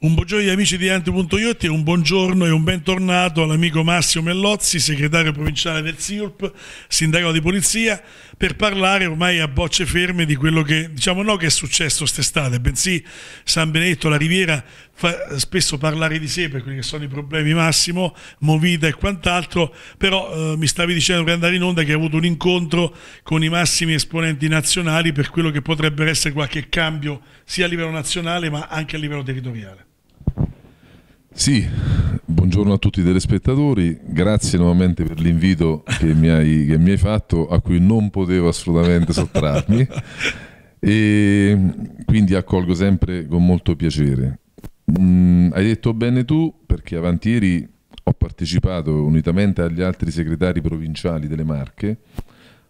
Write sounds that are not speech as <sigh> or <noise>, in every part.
Un buongiorno agli amici di Ante.iotti e un buongiorno e un bentornato all'amico Massimo Mellozzi, segretario provinciale del SIURP, sindacato di polizia, per parlare ormai a bocce ferme di quello che, diciamo no che è successo quest'estate, bensì San Benedetto, la Riviera, fa spesso parlare di sé per quelli che sono i problemi Massimo, Movida e quant'altro, però eh, mi stavi dicendo per andare in onda che hai avuto un incontro con i massimi esponenti nazionali per quello che potrebbe essere qualche cambio sia a livello nazionale ma anche a livello territoriale. Sì, buongiorno a tutti i telespettatori, grazie nuovamente per l'invito che mi hai, che mi hai fatto, a cui non potevo assolutamente sottrarmi e quindi accolgo sempre con molto piacere. Mm, hai detto bene tu perché avanti ieri ho partecipato unitamente agli altri segretari provinciali delle Marche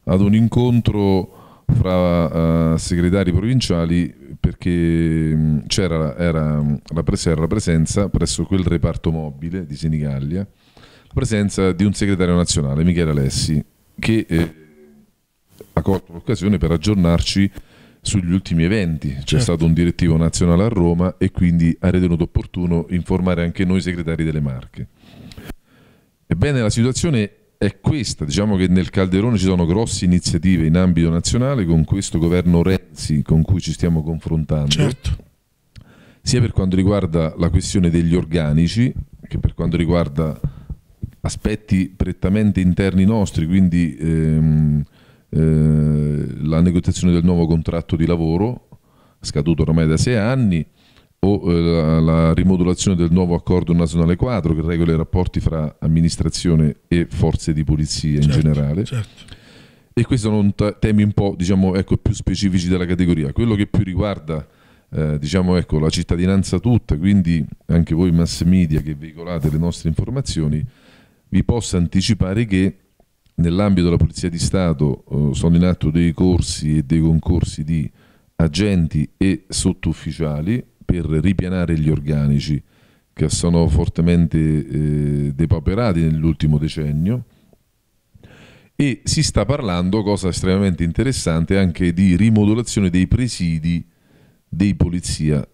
ad un incontro fra uh, segretari provinciali perché mm, c'era era mm, la, pres- era la presenza presso quel reparto mobile di Senigallia, la presenza di un segretario nazionale, Michele Alessi, che eh, ha colto l'occasione per aggiornarci sugli ultimi eventi. C'è certo. stato un direttivo nazionale a Roma e quindi ha ritenuto opportuno informare anche noi segretari delle Marche. Ebbene, la situazione è questa. Diciamo che nel calderone ci sono grosse iniziative in ambito nazionale con questo governo Renzi con cui ci stiamo confrontando. Certo. Sia per quanto riguarda la questione degli organici che per quanto riguarda aspetti prettamente interni nostri, quindi ehm, eh, la negoziazione del nuovo contratto di lavoro scaduto ormai da sei anni o eh, la rimodulazione del nuovo accordo nazionale quadro che regola i rapporti fra amministrazione e forze di polizia certo, in generale. Certo. E questi sono temi un po' diciamo, ecco, più specifici della categoria. Quello che più riguarda eh, diciamo, ecco, la cittadinanza tutta, quindi anche voi mass media che veicolate le nostre informazioni, vi posso anticipare che nell'ambito della Polizia di Stato eh, sono in atto dei corsi e dei concorsi di agenti e sottufficiali per ripianare gli organici che sono fortemente eh, depauperati nell'ultimo decennio e si sta parlando, cosa estremamente interessante, anche di rimodulazione dei presidi dei polizia,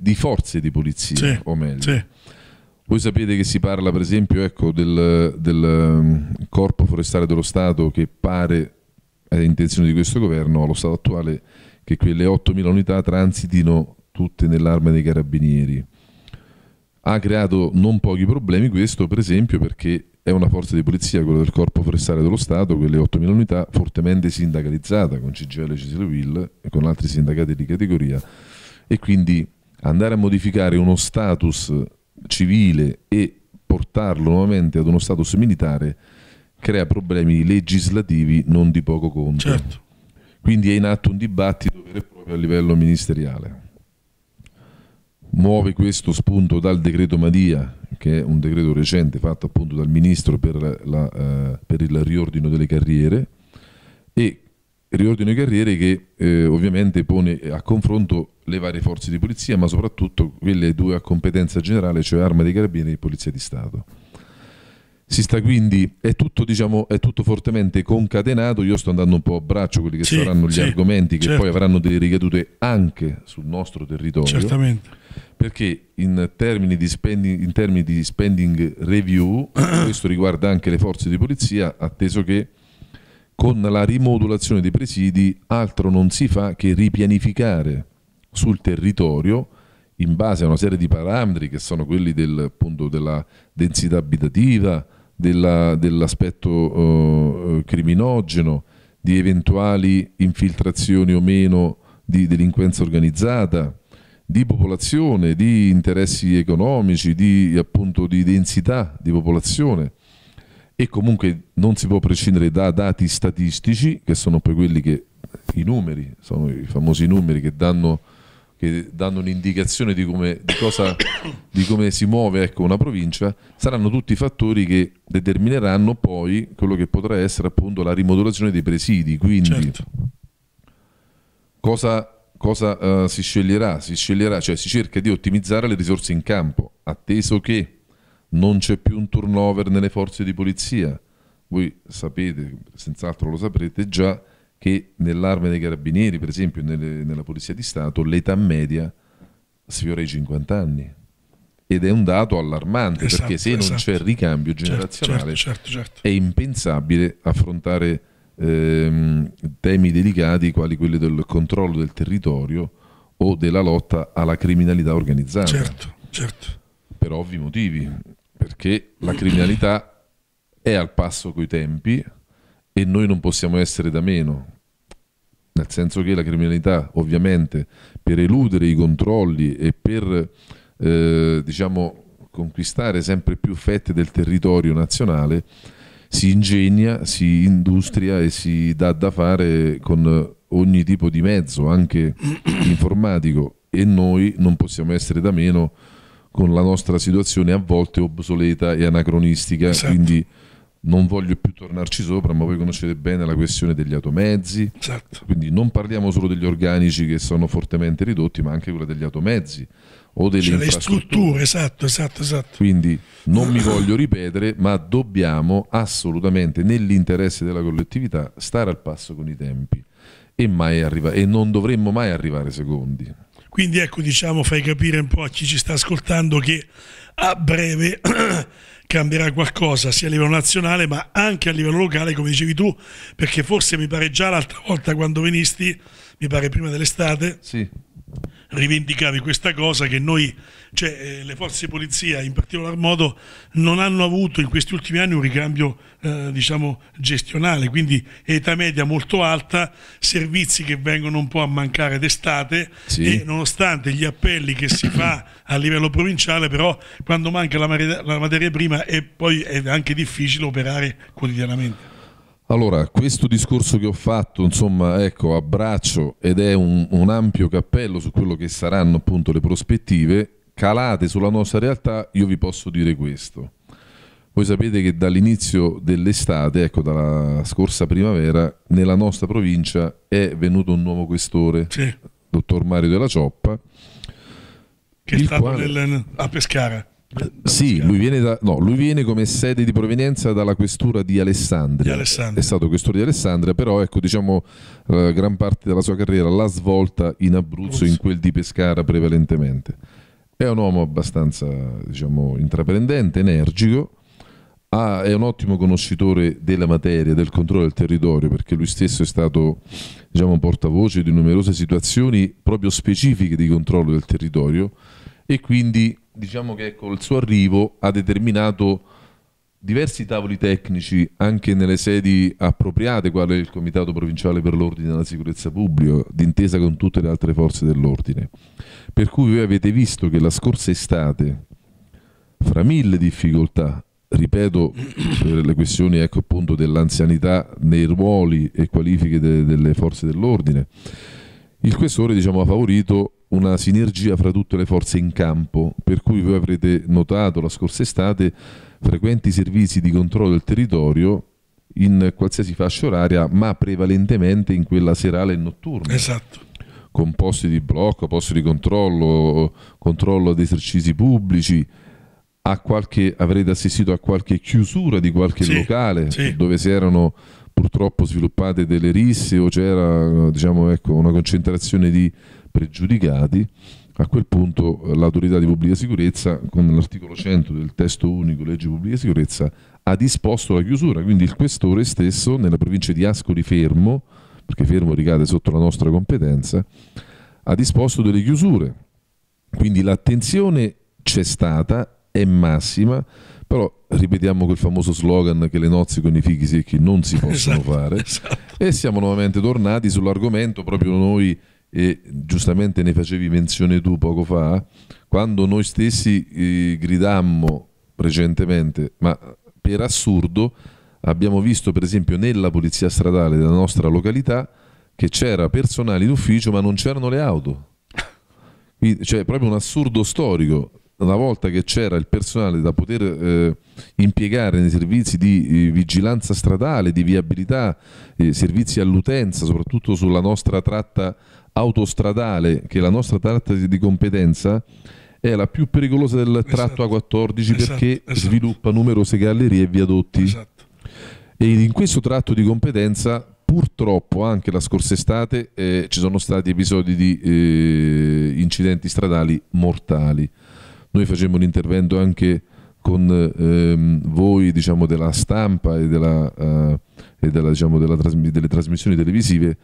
di forze di polizia, sì, o meglio. Sì. Voi sapete che si parla per esempio ecco, del, del mm, Corpo Forestale dello Stato che pare, è intenzione di questo governo, allo stato attuale, che quelle 8.000 unità transitino tutte nell'arma dei carabinieri. Ha creato non pochi problemi questo, per esempio, perché è una forza di polizia, quella del Corpo Forestale dello Stato, quelle 8.000 unità, fortemente sindacalizzata con CGL Cisilville e con altri sindacati di categoria e quindi andare a modificare uno status civile e portarlo nuovamente ad uno status militare crea problemi legislativi non di poco conto. Certo. Quindi è in atto un dibattito vero e proprio a livello ministeriale muove questo spunto dal decreto Madia, che è un decreto recente fatto appunto dal Ministro per, la, eh, per il riordino delle carriere e riordino delle carriere che eh, ovviamente pone a confronto le varie forze di polizia ma soprattutto quelle due a competenza generale, cioè Arma dei Carabinieri e Polizia di Stato. Si sta quindi, è tutto, diciamo, è tutto fortemente concatenato, io sto andando un po' a braccio quelli che sì, saranno gli sì, argomenti che certo. poi avranno delle ricadute anche sul nostro territorio. Certamente. Perché in termini di spending, in termini di spending review, <coughs> questo riguarda anche le forze di polizia, atteso che con la rimodulazione dei presidi altro non si fa che ripianificare sul territorio in base a una serie di parametri che sono quelli del, appunto, della densità abitativa, dell'aspetto dell oh, oh, criminogeno, di eventuali infiltrazioni o meno di delinquenza organizzata, di popolazione, di interessi economici, di, appunto, di densità di popolazione e comunque non si può prescindere da dati statistici che sono poi quelli che i numeri, sono i famosi numeri che danno che danno un'indicazione di come, di cosa, <coughs> di come si muove ecco, una provincia, saranno tutti fattori che determineranno poi quello che potrà essere appunto la rimodulazione dei presidi. Quindi certo. cosa, cosa uh, si sceglierà? Si sceglierà, cioè si cerca di ottimizzare le risorse in campo, atteso che non c'è più un turnover nelle forze di polizia. Voi sapete, senz'altro lo saprete già, che nell'arma dei carabinieri, per esempio nelle, nella Polizia di Stato, l'età media sfiora i 50 anni. Ed è un dato allarmante esatto, perché se esatto. non c'è il ricambio certo, certo, generazionale certo, certo, è impensabile affrontare ehm, temi delicati quali quelli del controllo del territorio o della lotta alla criminalità organizzata. Certo, certo. Per ovvi motivi, perché la criminalità è al passo coi tempi, e noi non possiamo essere da meno, nel senso che la criminalità ovviamente per eludere i controlli e per eh, diciamo, conquistare sempre più fette del territorio nazionale si ingegna, si industria e si dà da fare con ogni tipo di mezzo, anche <clears throat> informatico, e noi non possiamo essere da meno con la nostra situazione a volte obsoleta e anacronistica. Esatto. Quindi non voglio più tornarci sopra, ma voi conoscete bene la questione degli automezzi. Certo. Quindi non parliamo solo degli organici che sono fortemente ridotti, ma anche quella degli automezzi o delle cioè, infrastrutture. esatto, esatto, esatto. Quindi non mi voglio ripetere, ma dobbiamo assolutamente, nell'interesse della collettività, stare al passo con i tempi e, arriva- e non dovremmo mai arrivare secondi. Quindi ecco, diciamo, fai capire un po' a chi ci sta ascoltando che a breve <clears throat> cambierà qualcosa sia a livello nazionale ma anche a livello locale come dicevi tu perché forse mi pare già l'altra volta quando venisti mi pare prima dell'estate sì rivendicavi questa cosa che noi, cioè eh, le forze di polizia in particolar modo, non hanno avuto in questi ultimi anni un ricambio eh, diciamo gestionale, quindi età media molto alta, servizi che vengono un po' a mancare d'estate sì. e nonostante gli appelli che si fa a livello provinciale, però quando manca la materia prima è poi è anche difficile operare quotidianamente. Allora, questo discorso che ho fatto, insomma, ecco, abbraccio ed è un, un, ampio cappello su quello che saranno appunto le prospettive, calate sulla nostra realtà, io vi posso dire questo. Voi sapete che dall'inizio dell'estate, ecco, dalla scorsa primavera, nella nostra provincia è venuto un nuovo questore, sì. dottor Mario della Cioppa. Che è stato quale... del, a Pescara. Sì, lui viene, da, no, lui viene, come sede di provenienza dalla questura di Alessandria. di Alessandria. È stato questore di Alessandria, però ecco, diciamo, eh, gran parte della sua carriera l'ha svolta in Abruzzo, Abruzzo, in quel di Pescara prevalentemente. È un uomo abbastanza diciamo, intraprendente, energico, ha, è un ottimo conoscitore della materia, del controllo del territorio, perché lui stesso è stato diciamo, portavoce di numerose situazioni proprio specifiche di controllo del territorio e quindi diciamo che col suo arrivo ha determinato diversi tavoli tecnici anche nelle sedi appropriate, quale il Comitato Provinciale per l'Ordine e la Sicurezza Pubblica, d'intesa con tutte le altre forze dell'ordine. Per cui voi avete visto che la scorsa estate, fra mille difficoltà, ripeto, per le questioni ecco, dell'anzianità nei ruoli e qualifiche de delle forze dell'ordine, il questore diciamo, ha favorito una sinergia fra tutte le forze in campo, per cui voi avrete notato la scorsa estate frequenti servizi di controllo del territorio in qualsiasi fascia oraria, ma prevalentemente in quella serale e notturna. Esatto. Con posti di blocco, posti di controllo, controllo di esercizi pubblici, a qualche, avrete assistito a qualche chiusura di qualche sì, locale sì. dove si erano purtroppo sviluppate delle risse o c'era diciamo, ecco, una concentrazione di pregiudicati, a quel punto l'autorità di pubblica sicurezza, con l'articolo 100 del testo unico legge pubblica sicurezza, ha disposto la chiusura, quindi il questore stesso nella provincia di Ascoli Fermo, perché Fermo ricade sotto la nostra competenza, ha disposto delle chiusure. Quindi l'attenzione c'è stata, è massima, però ripetiamo quel famoso slogan che le nozze con i fighi secchi non si possono esatto, fare esatto. e siamo nuovamente tornati sull'argomento proprio noi e giustamente ne facevi menzione tu poco fa, quando noi stessi eh, gridammo recentemente, ma per assurdo abbiamo visto per esempio nella polizia stradale della nostra località che c'era personale in ufficio ma non c'erano le auto. <laughs> Quindi, cioè, proprio un assurdo storico una volta che c'era il personale da poter eh, impiegare nei servizi di eh, vigilanza stradale, di viabilità, eh, servizi all'utenza, soprattutto sulla nostra tratta autostradale, che è la nostra tratta di competenza, è la più pericolosa del esatto. tratto A14 esatto, perché esatto. sviluppa numerose gallerie e viadotti. Esatto. E in questo tratto di competenza purtroppo anche la scorsa estate eh, ci sono stati episodi di eh, incidenti stradali mortali. Noi facemmo un intervento anche con ehm, voi diciamo, della stampa e, della, eh, e della, diciamo, della trasmi delle trasmissioni televisive,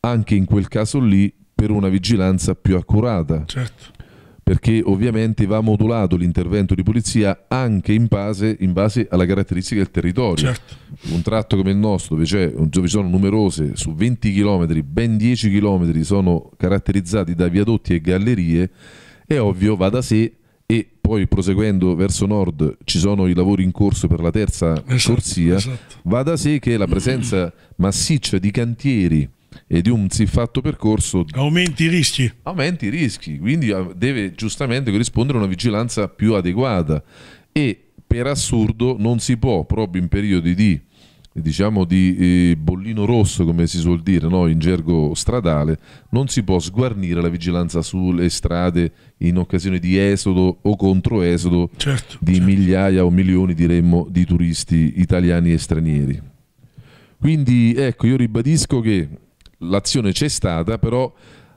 anche in quel caso lì per una vigilanza più accurata. Certo. Perché ovviamente va modulato l'intervento di polizia anche in base, in base alla caratteristica del territorio. Certo. Un tratto come il nostro, dove, dove sono numerose, su 20 km, ben 10 km sono caratterizzati da viadotti e gallerie, è ovvio, va da sé e poi proseguendo verso nord ci sono i lavori in corso per la terza esatto, corsia, esatto. va da sé che la presenza massiccia di cantieri e di un siffatto percorso aumenti i rischi. Aumenti i rischi, quindi ah, deve giustamente corrispondere a una vigilanza più adeguata e per assurdo non si può proprio in periodi di diciamo di eh, bollino rosso come si suol dire no? in gergo stradale non si può sguarnire la vigilanza sulle strade in occasione di esodo o contro esodo certo, di certo. migliaia o milioni diremmo di turisti italiani e stranieri quindi ecco io ribadisco che l'azione c'è stata però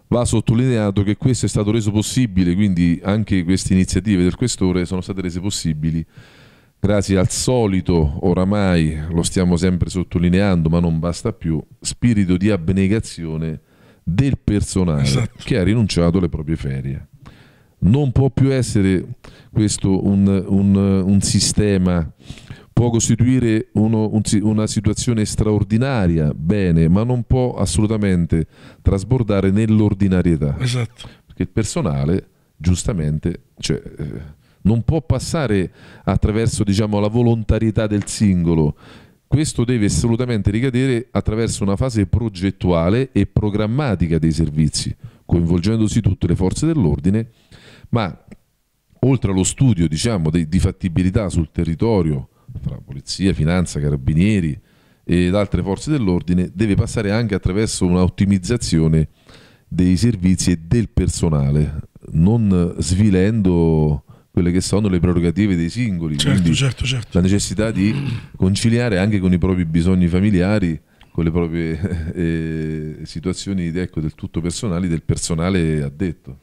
va sottolineato che questo è stato reso possibile quindi anche queste iniziative del questore sono state rese possibili grazie al solito, oramai lo stiamo sempre sottolineando, ma non basta più, spirito di abnegazione del personale esatto. che ha rinunciato alle proprie ferie. Non può più essere questo un, un, un sistema, può costituire uno, un, una situazione straordinaria, bene, ma non può assolutamente trasbordare nell'ordinarietà. Esatto. Perché il personale, giustamente, cioè, eh, non può passare attraverso diciamo, la volontarietà del singolo. Questo deve assolutamente ricadere attraverso una fase progettuale e programmatica dei servizi, coinvolgendosi tutte le forze dell'ordine, ma oltre allo studio diciamo, di, di fattibilità sul territorio tra polizia, finanza, carabinieri ed altre forze dell'ordine, deve passare anche attraverso un'ottimizzazione dei servizi e del personale, non svilendo quelle che sono le prerogative dei singoli. Certo, certo, certo. La necessità di conciliare anche con i propri bisogni familiari, con le proprie <laughs> eh, situazioni ecco, del tutto personali del personale addetto.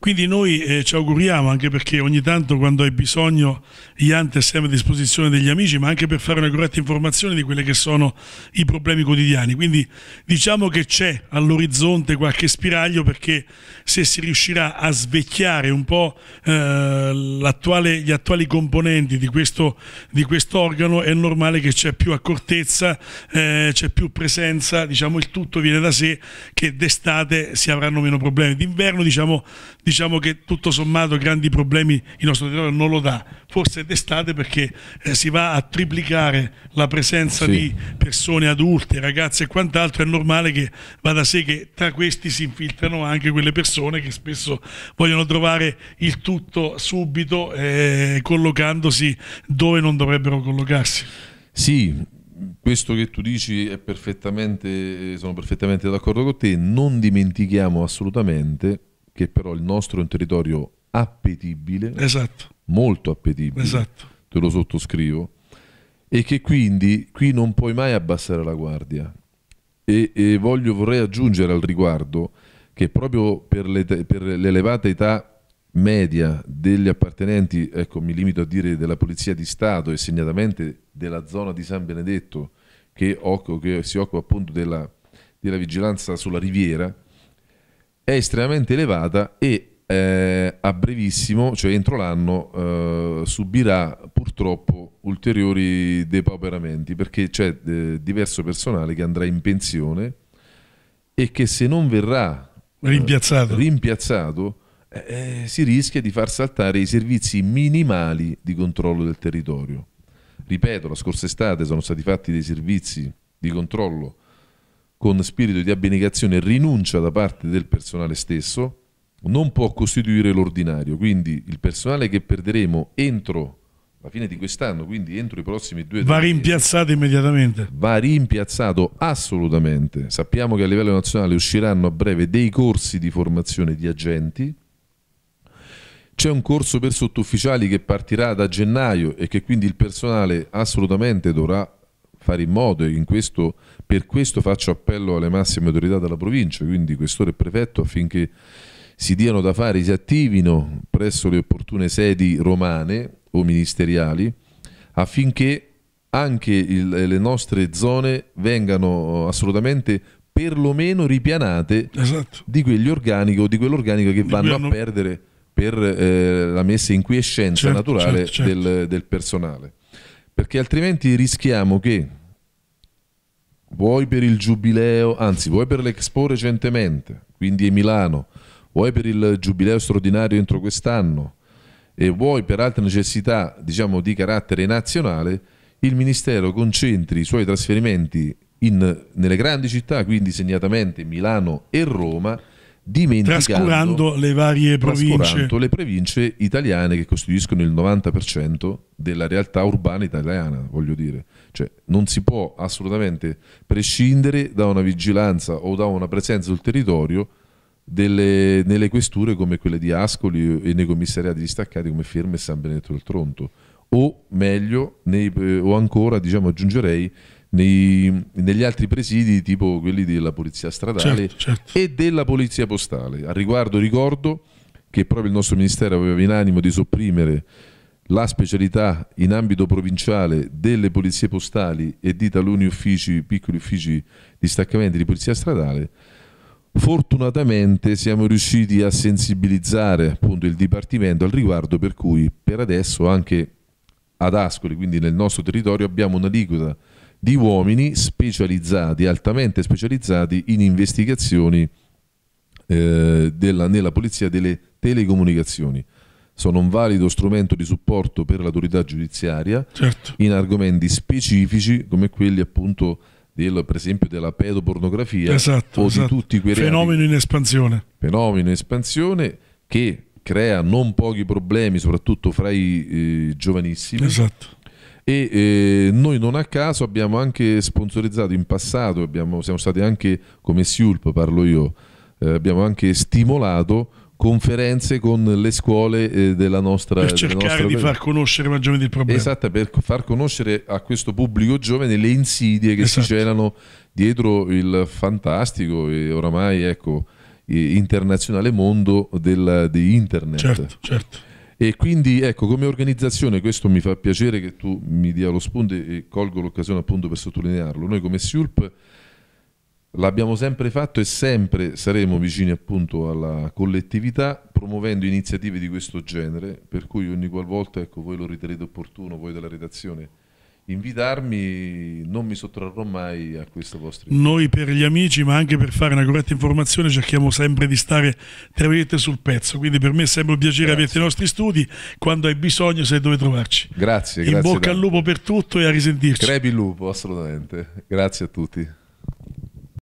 Quindi noi eh, ci auguriamo, anche perché ogni tanto quando hai bisogno IANT è sempre a disposizione degli amici, ma anche per fare una corretta informazione di quelli che sono i problemi quotidiani. Quindi diciamo che c'è all'orizzonte qualche spiraglio perché se si riuscirà a svecchiare un po' eh, gli attuali componenti di questo di quest'organo è normale che c'è più accortezza, eh, c'è più presenza, diciamo il tutto viene da sé che d'estate si avranno meno problemi. D'inverno diciamo diciamo che tutto sommato grandi problemi il nostro territorio non lo dà, forse d'estate perché eh, si va a triplicare la presenza sì. di persone adulte, ragazze e quant'altro, è normale che vada a sé che tra questi si infiltrano anche quelle persone che spesso vogliono trovare il tutto subito eh, collocandosi dove non dovrebbero collocarsi. Sì, questo che tu dici è perfettamente, eh, sono perfettamente d'accordo con te, non dimentichiamo assolutamente che però il nostro è un territorio appetibile, esatto. molto appetibile, esatto. te lo sottoscrivo, e che quindi qui non puoi mai abbassare la guardia. E, e voglio, vorrei aggiungere al riguardo che proprio per, le, per l'elevata età media degli appartenenti, ecco mi limito a dire della Polizia di Stato e segnatamente della zona di San Benedetto che, che si occupa appunto della, della vigilanza sulla riviera, è estremamente elevata e eh, a brevissimo, cioè entro l'anno, eh, subirà purtroppo ulteriori depauperamenti perché c'è eh, diverso personale che andrà in pensione e che se non verrà eh, rimpiazzato, rimpiazzato eh, eh, si rischia di far saltare i servizi minimali di controllo del territorio. Ripeto, la scorsa estate sono stati fatti dei servizi di controllo con spirito di abnegazione e rinuncia da parte del personale stesso, non può costituire l'ordinario. Quindi il personale che perderemo entro la fine di quest'anno, quindi entro i prossimi due anni... va rimpiazzato mesi, immediatamente. Va rimpiazzato assolutamente. Sappiamo che a livello nazionale usciranno a breve dei corsi di formazione di agenti. C'è un corso per sottufficiali che partirà da gennaio e che quindi il personale assolutamente dovrà fare in modo e in questo, per questo faccio appello alle massime autorità della provincia, quindi questore e prefetto, affinché si diano da fare, si attivino presso le opportune sedi romane o ministeriali affinché anche il, le nostre zone vengano eh, assolutamente perlomeno ripianate esatto. di quegli organico o di quell'organico che vanno a perdere per eh, la messa in quiescenza certo, naturale certo, certo. Del, del personale perché altrimenti rischiamo che vuoi per il giubileo, anzi vuoi per l'Expo recentemente, quindi è Milano, vuoi per il giubileo straordinario entro quest'anno e vuoi per altre necessità diciamo di carattere nazionale, il Ministero concentri i suoi trasferimenti in, nelle grandi città, quindi segnatamente Milano e Roma, dimenticando trascurando le varie province. trascurando le province italiane che costituiscono il 90% della realtà urbana italiana, voglio dire. Cioè, non si può assolutamente prescindere da una vigilanza o da una presenza sul territorio delle, nelle questure come quelle di Ascoli e nei commissariati distaccati come Firme e San Benedetto del Tronto. O meglio, nei, eh, o ancora, diciamo, aggiungerei, nei, negli altri presidi tipo quelli della polizia stradale certo, certo. e della polizia postale. Al riguardo ricordo che proprio il nostro ministero aveva in animo di sopprimere la specialità in ambito provinciale delle polizie postali e di taluni uffici, piccoli uffici di staccamenti di polizia stradale, fortunatamente siamo riusciti a sensibilizzare appunto il Dipartimento al riguardo per cui per adesso anche ad Ascoli, quindi nel nostro territorio, abbiamo un'aliquota di uomini specializzati, altamente specializzati in investigazioni eh, della, nella polizia delle telecomunicazioni. Sono un valido strumento di supporto per l'autorità giudiziaria certo. in argomenti specifici come quelli appunto del, per esempio della pedopornografia esatto, o esatto. di tutti quei fenomeni in espansione. Fenomeno in espansione che crea non pochi problemi soprattutto fra i eh, giovanissimi. Esatto e eh, noi non a caso abbiamo anche sponsorizzato in passato, abbiamo, siamo stati anche, come SIULP parlo io, eh, abbiamo anche stimolato conferenze con le scuole eh, della nostra per cercare nostra... di far conoscere maggiormente il problema esatto per far conoscere a questo pubblico giovane le insidie che esatto. si celano dietro il fantastico e oramai ecco internazionale mondo del, di internet certo certo e quindi ecco, come organizzazione, questo mi fa piacere che tu mi dia lo spunto e colgo l'occasione appunto per sottolinearlo, noi come SIULP l'abbiamo sempre fatto e sempre saremo vicini appunto alla collettività promuovendo iniziative di questo genere, per cui ogni qualvolta ecco, voi lo riterete opportuno, voi della redazione, invitarmi, non mi sottrarrò mai a questo vostro invito. Noi per gli amici, ma anche per fare una corretta informazione, cerchiamo sempre di stare tra virgolette sul pezzo. Quindi per me è sempre un piacere grazie. averti i nostri studi. Quando hai bisogno, sai dove trovarci. Grazie. In grazie bocca tanto. al lupo per tutto e a risentirci. Crepi il lupo, assolutamente. Grazie a tutti.